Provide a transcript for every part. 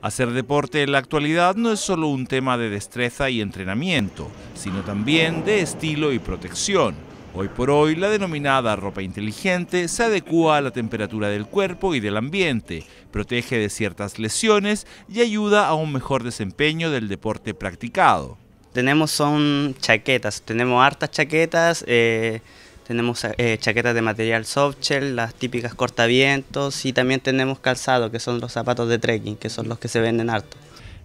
Hacer deporte en la actualidad no es solo un tema de destreza y entrenamiento, sino también de estilo y protección. Hoy por hoy, la denominada ropa inteligente se adecua a la temperatura del cuerpo y del ambiente, protege de ciertas lesiones y ayuda a un mejor desempeño del deporte practicado. Tenemos son chaquetas, tenemos hartas chaquetas, eh, tenemos eh, chaquetas de material softshell, las típicas cortavientos y también tenemos calzado, que son los zapatos de trekking, que son los que se venden harto.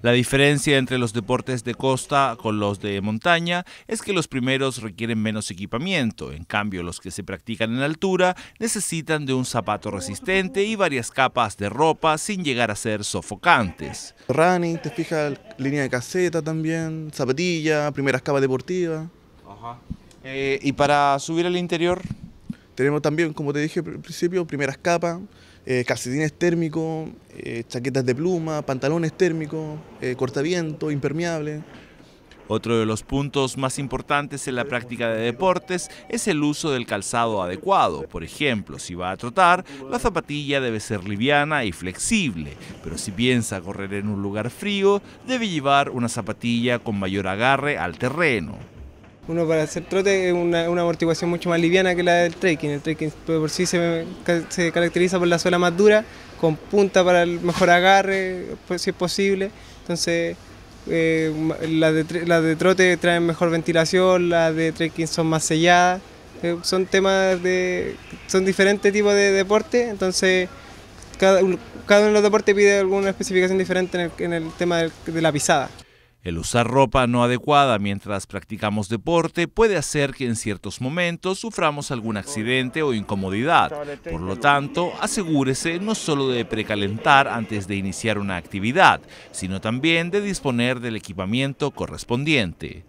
La diferencia entre los deportes de costa con los de montaña es que los primeros requieren menos equipamiento, en cambio los que se practican en altura necesitan de un zapato resistente y varias capas de ropa sin llegar a ser sofocantes. Running, te fijas línea de caseta también, zapatilla, primeras capas deportivas. Eh, y para subir al interior. Tenemos también, como te dije al principio, primeras capas, eh, calcetines térmicos, eh, chaquetas de pluma, pantalones térmicos, cortaviento, impermeable. Otro de los puntos más importantes en la práctica de deportes es el uso del calzado adecuado. Por ejemplo, si va a trotar, la zapatilla debe ser liviana y flexible, pero si piensa correr en un lugar frío, debe llevar una zapatilla con mayor agarre al terreno. Uno para hacer trote es una, amortiguación mucho más liviana que la del trekking. El trekking por sí se, caracteriza por la suela más dura, con punta para el mejor agarre, pues, si es posible. Entonces, eh, las de, la de, trote traen mejor ventilación, las de trekking son más selladas. Eh, son temas de. son diferentes tipos de deporte, entonces cada, uno de los deportes pide alguna especificación diferente en el, tema de la pisada. El usar ropa no adecuada mientras practicamos deporte puede hacer que en ciertos momentos suframos algún accidente o incomodidad. Por lo tanto, asegúrese no solo de precalentar antes de iniciar una actividad, sino también de disponer del equipamiento correspondiente.